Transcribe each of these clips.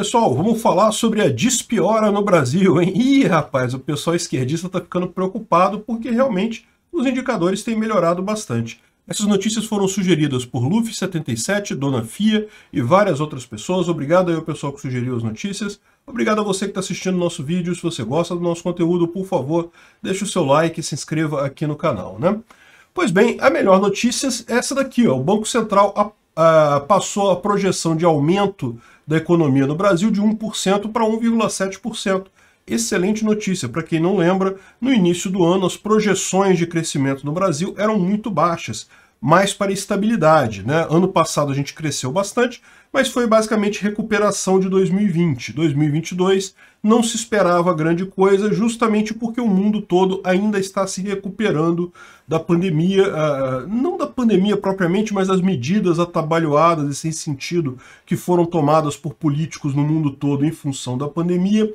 Pessoal, vamos falar sobre a despiora no Brasil, hein? Ih, rapaz, o pessoal esquerdista está ficando preocupado porque realmente os indicadores têm melhorado bastante. Essas notícias foram sugeridas por Luffy77, Dona Fia e várias outras pessoas. Obrigado aí ao pessoal que sugeriu as notícias. Obrigado a você que está assistindo nosso vídeo. Se você gosta do nosso conteúdo, por favor, deixe o seu like e se inscreva aqui no canal, né? Pois bem, a melhor notícia é essa daqui, ó. O Banco Central a, ah, a, ah, passou a projeção de aumento da economia no Brasil de 1% para 1,7%. Excelente notícia, para quem não lembra, no início do ano as projeções de crescimento no Brasil eram muito baixas, mais para estabilidade. Né? Ano passado a gente cresceu bastante, mas foi basicamente recuperação de 2020. 2022 não se esperava grande coisa, justamente porque o mundo todo ainda está se recuperando da pandemia, uh, não da pandemia propriamente, mas das medidas atabalhoadas e sem sentido que foram tomadas por políticos no mundo todo em função da pandemia.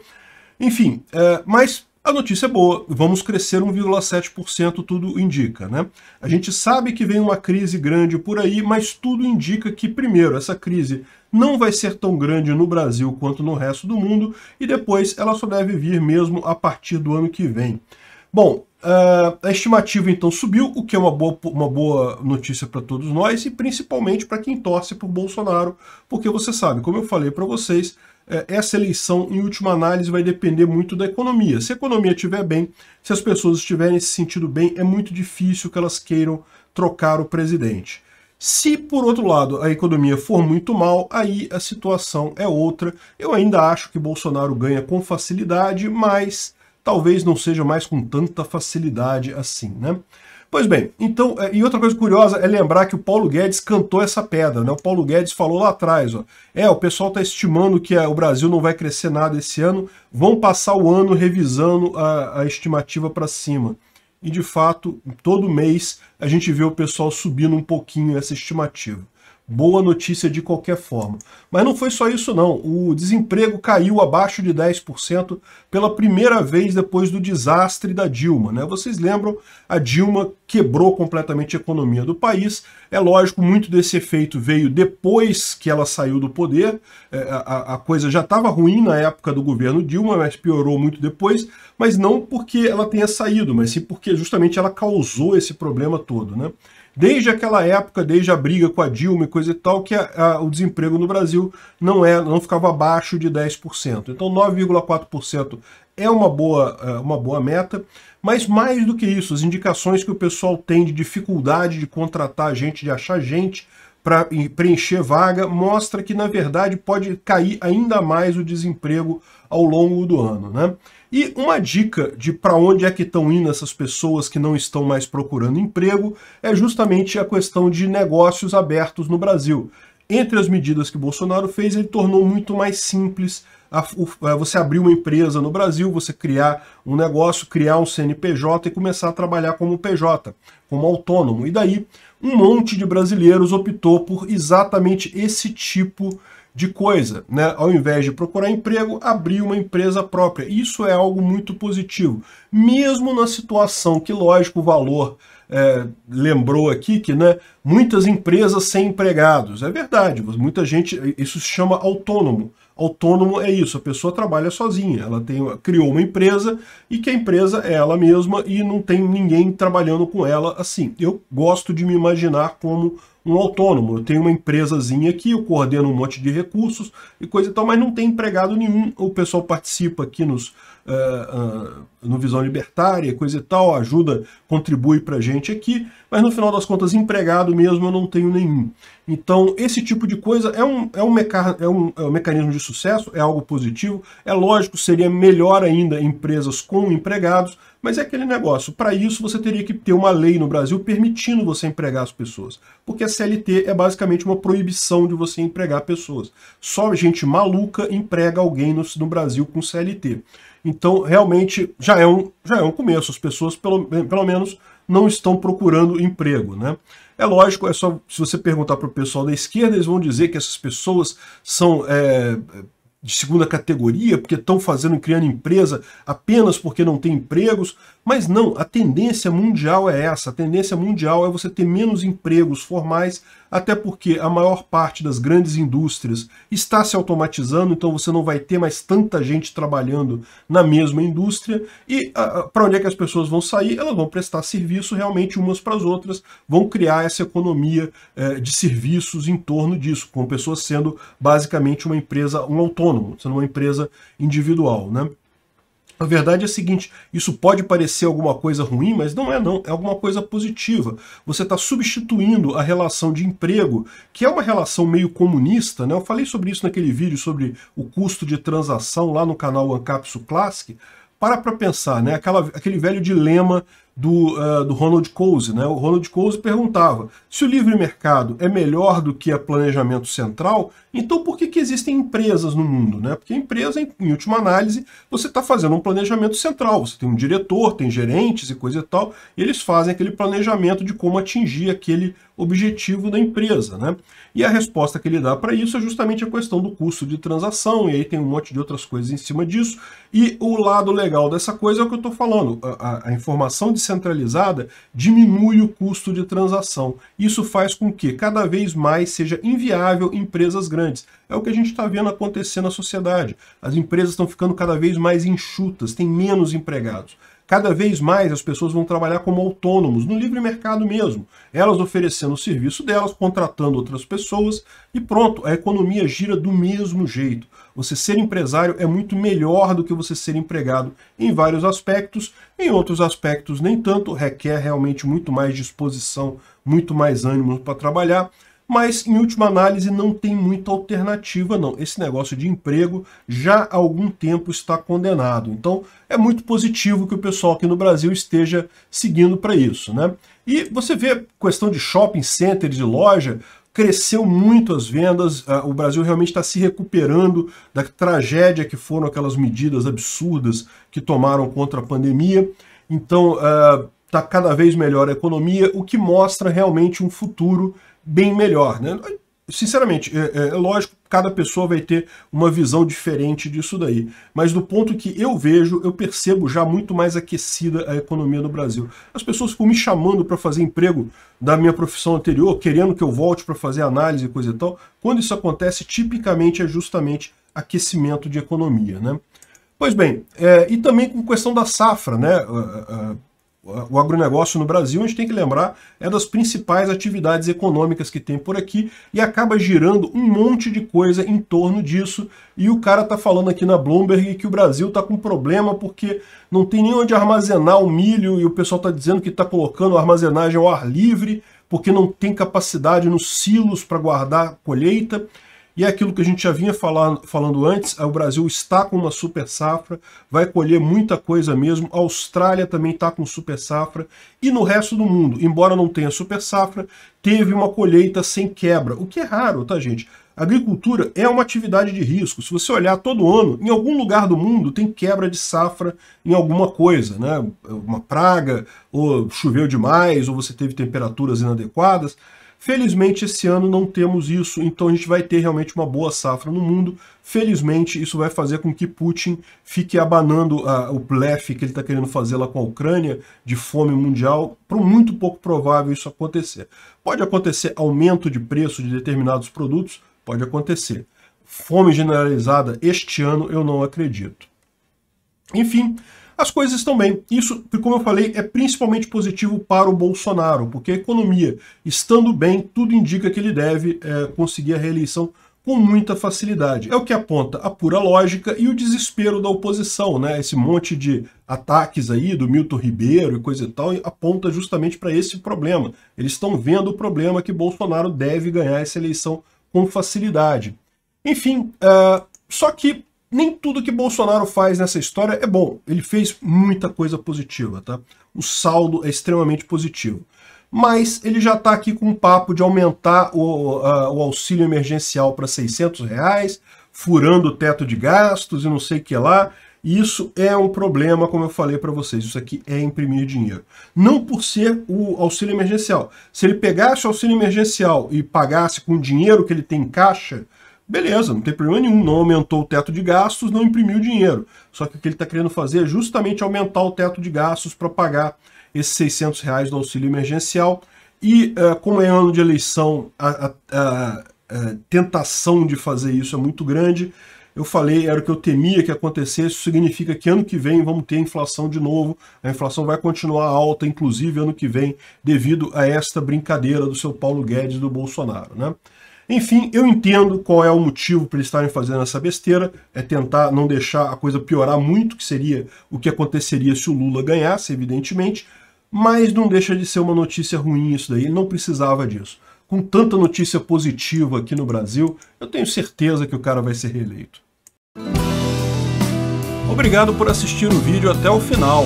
Enfim, uh, mas a notícia é boa, vamos crescer 1,7%, tudo indica, né? A gente sabe que vem uma crise grande por aí, mas tudo indica que, primeiro, essa crise não vai ser tão grande no Brasil quanto no resto do mundo, e depois ela só deve vir mesmo a partir do ano que vem. Bom, eh, a estimativa então subiu, o que é uma boa, uma boa notícia para todos nós e principalmente para quem torce por Bolsonaro, porque você sabe, como eu falei para vocês, é, essa eleição, em última análise, vai depender muito da economia. Se a economia estiver bem, se as pessoas estiverem se sentindo bem, é muito difícil que elas queiram trocar o presidente. Se, por outro lado, a economia for muito mal, aí a situação é outra. Eu ainda acho que Bolsonaro ganha com facilidade, mas talvez não seja mais com tanta facilidade assim, né? Pois bem, então, é, e outra coisa curiosa é lembrar que o Paulo Guedes cantou essa pedra, né? O Paulo Guedes falou lá atrás, ó, é, o pessoal está estimando que é, o Brasil não vai crescer nada esse ano, vão passar o ano revisando a, a estimativa para cima. E de fato, todo mês a gente vê o pessoal subindo um pouquinho essa estimativa boa notícia de qualquer forma. Mas não foi só isso não, o desemprego caiu abaixo de 10% pela primeira vez depois do desastre da Dilma. Né? Vocês lembram, a Dilma quebrou completamente a economia do país, é lógico, muito desse efeito veio depois que ela saiu do poder, é, a, a, a coisa já estava ruim na época do governo Dilma, mas piorou muito depois, mas não porque ela tenha saído, mas sim porque justamente ela causou esse problema todo. Né? desde aquela época, desde a briga com a Dilma e coisa e tal, que a, a, o desemprego no Brasil não, é, não ficava abaixo de 10%. Então 9,4% é uma boa, é, uma boa meta, mas mais do que isso, as indicações que o pessoal tem de dificuldade de contratar gente, de achar gente para preencher vaga, mostra que, na verdade, pode cair ainda mais o desemprego ao longo do ano. Né? E uma dica de para onde é que estão indo essas pessoas que não estão mais procurando emprego é justamente a questão de negócios abertos no Brasil. Entre as medidas que Bolsonaro fez, ele tornou muito mais simples é, você abrir uma empresa no Brasil, você criar um negócio, criar um CNPJ e começar a trabalhar como PJ, como autônomo. E daí, um monte de brasileiros optou por exatamente esse tipo de coisa, né? Ao invés de procurar emprego, abrir uma empresa própria. Isso é algo muito positivo, mesmo na situação que, lógico, o valor é, lembrou aqui que, né? Muitas empresas sem empregados, é verdade. Muita gente, isso se chama autônomo. Autônomo é isso, a pessoa trabalha sozinha, ela tem, criou uma empresa e que a empresa é ela mesma e não tem ninguém trabalhando com ela assim. Eu gosto de me imaginar como um autônomo, eu tenho uma empresazinha aqui, eu coordeno um monte de recursos e coisa e tal, mas não tem empregado nenhum, o pessoal participa aqui nos uh, no Visão Libertária, coisa e tal, ajuda, contribui para a gente aqui, mas no final das contas, empregado mesmo eu não tenho nenhum. Então, esse tipo de coisa é um, é um, meca é um, é um mecanismo de sucesso, é algo positivo. É lógico, seria melhor ainda empresas com empregados, mas é aquele negócio. Para isso, você teria que ter uma lei no Brasil permitindo você empregar as pessoas. Porque a CLT é basicamente uma proibição de você empregar pessoas. Só gente maluca emprega alguém no, no Brasil com CLT. Então, realmente, já é um, já é um começo. As pessoas, pelo, pelo menos, não estão procurando emprego, né? É lógico, é só se você perguntar para o pessoal da esquerda, eles vão dizer que essas pessoas são é, de segunda categoria, porque estão fazendo, criando empresa apenas porque não tem empregos. Mas não, a tendência mundial é essa. A tendência mundial é você ter menos empregos formais, até porque a maior parte das grandes indústrias está se automatizando, então você não vai ter mais tanta gente trabalhando na mesma indústria. E ah, ah, para onde é que as pessoas vão sair? Elas vão prestar serviço realmente umas para as outras, vão criar essa economia eh, de serviços em torno disso, com pessoas sendo basicamente uma empresa, um autônomo, sendo uma empresa individual, né? A verdade é a seguinte: isso pode parecer alguma coisa ruim, mas não é não, é alguma coisa positiva. Você está substituindo a relação de emprego, que é uma relação meio comunista, né? Eu falei sobre isso naquele vídeo sobre o custo de transação lá no canal Ancapsu Classic. Para para pensar, né? Aquela, aquele velho dilema do, uh, do Ronald Coase. Né? O Ronald Coase perguntava, se o livre mercado é melhor do que o planejamento central, então por que, que existem empresas no mundo? Né? Porque a empresa, em, em última análise, você está fazendo um planejamento central, você tem um diretor, tem gerentes e coisa e tal, e eles fazem aquele planejamento de como atingir aquele objetivo da empresa. Né? E a resposta que ele dá para isso é justamente a questão do custo de transação, e aí tem um monte de outras coisas em cima disso, e o lado legal dessa coisa é o que eu estou falando, a, a informação de descentralizada diminui o custo de transação. Isso faz com que cada vez mais seja inviável empresas grandes. É o que a gente está vendo acontecer na sociedade. As empresas estão ficando cada vez mais enxutas, têm menos empregados. Cada vez mais as pessoas vão trabalhar como autônomos, no livre mercado mesmo. Elas oferecendo o serviço delas, contratando outras pessoas e pronto, a economia gira do mesmo jeito. Você ser empresário é muito melhor do que você ser empregado em vários aspectos, em outros aspectos nem tanto, requer realmente muito mais disposição, muito mais ânimo para trabalhar mas em última análise não tem muita alternativa não. Esse negócio de emprego já há algum tempo está condenado. Então é muito positivo que o pessoal aqui no Brasil esteja seguindo para isso, né? E você vê questão de shopping centers de loja, cresceu muito as vendas, ah, o Brasil realmente está se recuperando da tragédia que foram aquelas medidas absurdas que tomaram contra a pandemia. Então, está ah, cada vez melhor a economia, o que mostra realmente um futuro bem melhor, né? Sinceramente, é, é, é, lógico, cada pessoa vai ter uma visão diferente disso daí. Mas do ponto que eu vejo, eu percebo já muito mais aquecida a economia no Brasil. As pessoas ficam me chamando para fazer emprego da minha profissão anterior, querendo que eu volte para fazer análise e coisa e tal. Quando isso acontece, tipicamente é justamente aquecimento de economia, né? Pois bem, é, e também com questão da safra, né? Ah, ah, ah, o agronegócio no Brasil, a gente tem que lembrar, é das principais atividades econômicas que tem por aqui e acaba girando um monte de coisa em torno disso. E o cara está falando aqui na Bloomberg que o Brasil está com problema porque não tem nem onde armazenar o milho e o pessoal está dizendo que está colocando armazenagem ao ar livre porque não tem capacidade nos silos para guardar colheita. E é aquilo que a gente já vinha falar, falando antes, é o Brasil está com uma super safra, vai colher muita coisa mesmo, a Austrália também está com super safra, e no resto do mundo, embora não tenha super safra, teve uma colheita sem quebra, o que é raro, tá gente? A agricultura é uma atividade de risco. Se você olhar todo ano, em algum lugar do mundo tem quebra de safra em alguma coisa, né? Uma praga, ou choveu demais, ou você teve temperaturas inadequadas. Felizmente, esse ano não temos isso, então a gente vai ter realmente uma boa safra no mundo. Felizmente, isso vai fazer com que Putin fique abanando ah, o blefe que ele está querendo fazer lá com a Ucrânia, de fome mundial. para muito pouco provável isso acontecer. Pode acontecer aumento de preço de determinados produtos, pode acontecer. Fome generalizada este ano, eu não acredito. Enfim, as coisas estão bem. Isso, como eu falei, é principalmente positivo para o Bolsonaro, porque a economia, estando bem, tudo indica que ele deve é, conseguir a reeleição com muita facilidade. É o que aponta a pura lógica e o desespero da oposição, né? Esse monte de ataques aí do Milton Ribeiro e coisa e tal aponta justamente para esse problema. Eles estão vendo o problema que Bolsonaro deve ganhar essa eleição com facilidade. Enfim, uh, só que nem tudo que Bolsonaro faz nessa história é bom. Ele fez muita coisa positiva, tá? O saldo é extremamente positivo. Mas ele já está aqui com um papo de aumentar o, o auxílio emergencial para 600 reais, furando o teto de gastos e não sei o que lá. Isso é um problema, como eu falei para vocês. Isso aqui é imprimir dinheiro. Não por ser o auxílio emergencial. Se ele pegasse o auxílio emergencial e pagasse com o dinheiro que ele tem em caixa, Beleza, não tem problema nenhum, não aumentou o teto de gastos, não imprimiu dinheiro. Só que o que ele está querendo fazer é justamente aumentar o teto de gastos para pagar esses 600 reais do auxílio emergencial. E uh, como é ano de eleição, a, a, a, a, tentação de fazer isso é muito grande. Eu falei, era o que eu temia que acontecesse, isso significa que ano que vem vamos ter inflação de novo, a inflação vai continuar alta, inclusive ano que vem, devido a esta brincadeira do seu Paulo Guedes e do Bolsonaro. Né? Enfim, eu entendo qual é o motivo para eles estarem fazendo essa besteira, é tentar não deixar a coisa piorar muito, que seria o que aconteceria se o Lula ganhasse, evidentemente, mas não deixa de ser uma notícia ruim isso daí, ele não precisava disso. Com tanta notícia positiva aqui no Brasil, eu tenho certeza que o cara vai ser reeleito. Obrigado por assistir o vídeo até o final.